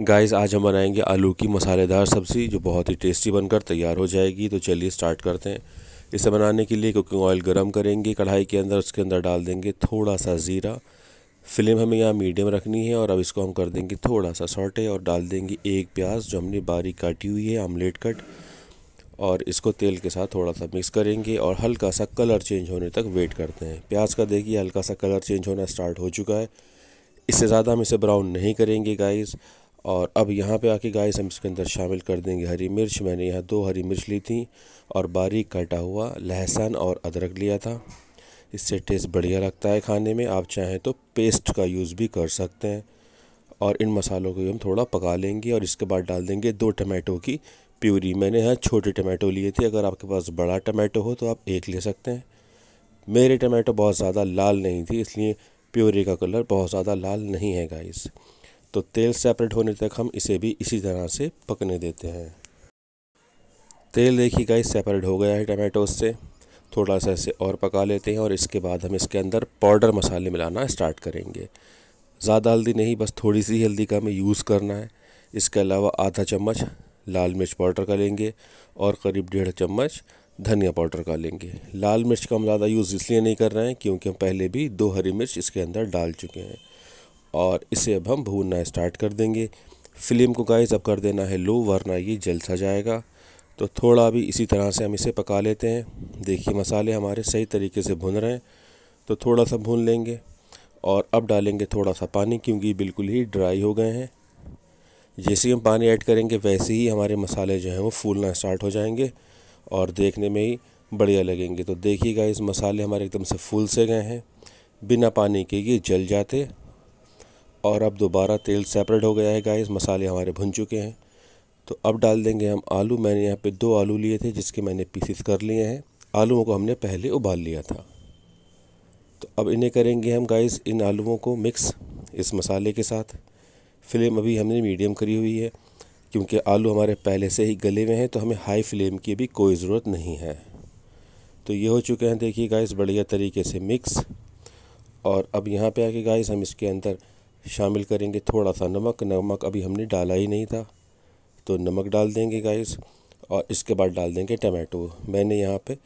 guys आज हम बनाएंगे आलू की मसालेदार सब्ज़ी जो बहुत ही टेस्टी बनकर तैयार हो जाएगी तो चलिए स्टार्ट करते हैं इसे बनाने के लिए कुकिंग ऑयल गर्म करेंगे कढ़ाई के अंदर उसके अंदर डाल देंगे थोड़ा सा ज़ीरा फ्लेम हमें यहाँ मीडियम रखनी है और अब इसको हम कर देंगे थोड़ा सा सॉटे और डाल देंगे एक प्याज जो हमने बारीक काटी हुई है आमलेट कट और इसको तेल के साथ थोड़ा सा मिक्स करेंगे और हल्का सा कलर चेंज होने तक वेट करते हैं प्याज का देखिए हल्का सा कलर चेंज होना स्टार्ट हो चुका है इससे ज़्यादा हम इसे ब्राउन नहीं करेंगे गाइज और अब यहाँ पे आके गाइस हम इसके अंदर शामिल कर देंगे हरी मिर्च मैंने यहाँ दो हरी मिर्च ली थी और बारीक काटा हुआ लहसन और अदरक लिया था इससे टेस्ट बढ़िया लगता है खाने में आप चाहें तो पेस्ट का यूज़ भी कर सकते हैं और इन मसालों को हम थोड़ा पका लेंगे और इसके बाद डाल देंगे दो टमाटो की प्यूरी मैंने यहाँ छोटे टमाटो लिए थे अगर आपके पास बड़ा टमाटो हो तो आप एक ले सकते हैं मेरे टमाटो बहुत ज़्यादा लाल नहीं थी इसलिए प्योरी का कलर बहुत ज़्यादा लाल नहीं है गाइस तो तेल सेपरेट होने तक हम इसे भी इसी तरह से पकने देते हैं तेल देखिए गाइस सेपरेट हो गया है टमाटो से थोड़ा सा इसे और पका लेते हैं और इसके बाद हम इसके अंदर पाउडर मसाले मिलाना स्टार्ट करेंगे ज़्यादा हल्दी नहीं बस थोड़ी सी हल्दी का हमें यूज़ करना है इसके अलावा आधा चम्मच लाल मिर्च पाउडर का लेंगे और करीब डेढ़ चम्मच धनिया पाउडर का लेंगे लाल मिर्च का हम ज़्यादा यूज़ इसलिए नहीं कर रहे हैं क्योंकि हम पहले भी दो हरी मिर्च इसके अंदर डाल चुके हैं और इसे अब हम भूनना स्टार्ट कर देंगे फ्लेम को गाइस अब कर देना है लो वरना ये जल सा जाएगा तो थोड़ा भी इसी तरह से हम इसे पका लेते हैं देखिए मसाले हमारे सही तरीके से भुन रहे हैं तो थोड़ा सा भून लेंगे और अब डालेंगे थोड़ा सा पानी क्योंकि बिल्कुल ही ड्राई हो गए हैं जैसे हम पानी ऐड करेंगे वैसे ही हमारे मसाले जो हैं वो फूलना स्टार्ट हो जाएंगे और देखने में ही बढ़िया लगेंगे तो देखिएगा इस मसाले हमारे एकदम से फूल से गए हैं बिना पानी के ये जल जाते और अब दोबारा तेल सेपरेट हो गया है गाइस मसाले हमारे भुन चुके हैं तो अब डाल देंगे हम आलू मैंने यहाँ पे दो आलू लिए थे जिसके मैंने पीसीस कर लिए हैं आलूओं को हमने पहले उबाल लिया था तो अब इन्हें करेंगे हम गाइस इन आलूओं को मिक्स इस मसाले के साथ फ्लेम अभी हमने मीडियम करी हुई है क्योंकि आलू हमारे पहले से ही गले हुए हैं तो हमें हाई फ्लेम की भी कोई ज़रूरत नहीं है तो ये हो चुके हैं देखिए गाइस बढ़िया तरीके से मिक्स और अब यहाँ पे आके गाइस हम इसके अंदर शामिल करेंगे थोड़ा सा नमक नमक अभी हमने डाला ही नहीं था तो नमक डाल देंगे गाइस और इसके बाद डाल देंगे टमाटो मैंने यहाँ पे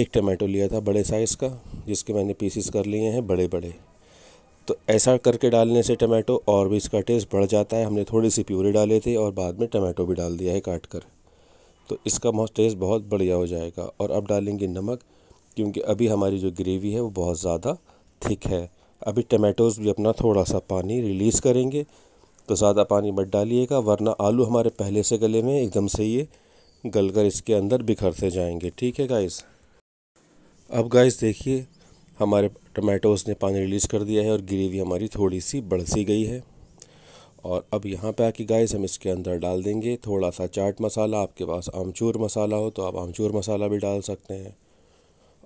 एक टमाटो लिया था बड़े साइज़ का जिसके मैंने पीसीस कर लिए हैं बड़े बड़े तो ऐसा करके डालने से टमाटो और भी इसका टेस्ट बढ़ जाता है हमने थोड़ी सी प्यूरी डाले थे और बाद में टमाटो भी डाल दिया है काट कर तो इसका टेस्ट बहुत बढ़िया हो जाएगा और अब डालेंगे नमक क्योंकि अभी हमारी जो ग्रेवी है वो बहुत ज़्यादा थिक है अभी टमाटोज़ भी अपना थोड़ा सा पानी रिलीज़ करेंगे तो ज़्यादा पानी मत डालिएगा वरना आलू हमारे पहले से गले में एकदम से ये गल कर इसके अंदर बिखरते जाएंगे ठीक है गाइस अब गाइस देखिए हमारे टमाटोज़ ने पानी रिलीज़ कर दिया है और ग्रेवी हमारी थोड़ी सी बढ़ सी गई है और अब यहाँ पे आके गाइस हम इसके अंदर डाल देंगे थोड़ा सा चाट मसाला आपके पास आमचूर मसाला हो तो आप आमचूर मसाला भी डाल सकते हैं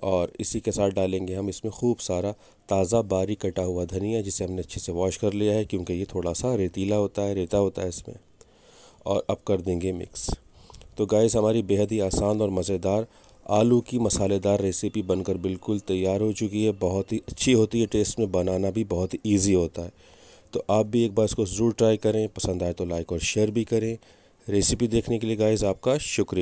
और इसी के साथ डालेंगे हम इसमें खूब सारा ताज़ा बारीक कटा हुआ धनिया जिसे हमने अच्छे से वॉश कर लिया है क्योंकि ये थोड़ा सा रेतीला होता है रेता होता है इसमें और अब कर देंगे मिक्स तो गाइस हमारी बेहद ही आसान और मज़ेदार आलू की मसालेदार रेसिपी बनकर बिल्कुल तैयार हो चुकी है बहुत ही अच्छी होती है टेस्ट में बनाना भी बहुत ही ईजी होता है तो आप भी एक बार इसको ज़रूर ट्राई करें पसंद आए तो लाइक और शेयर भी करें रेसिपी देखने के लिए गाइज़ आपका शुक्रिया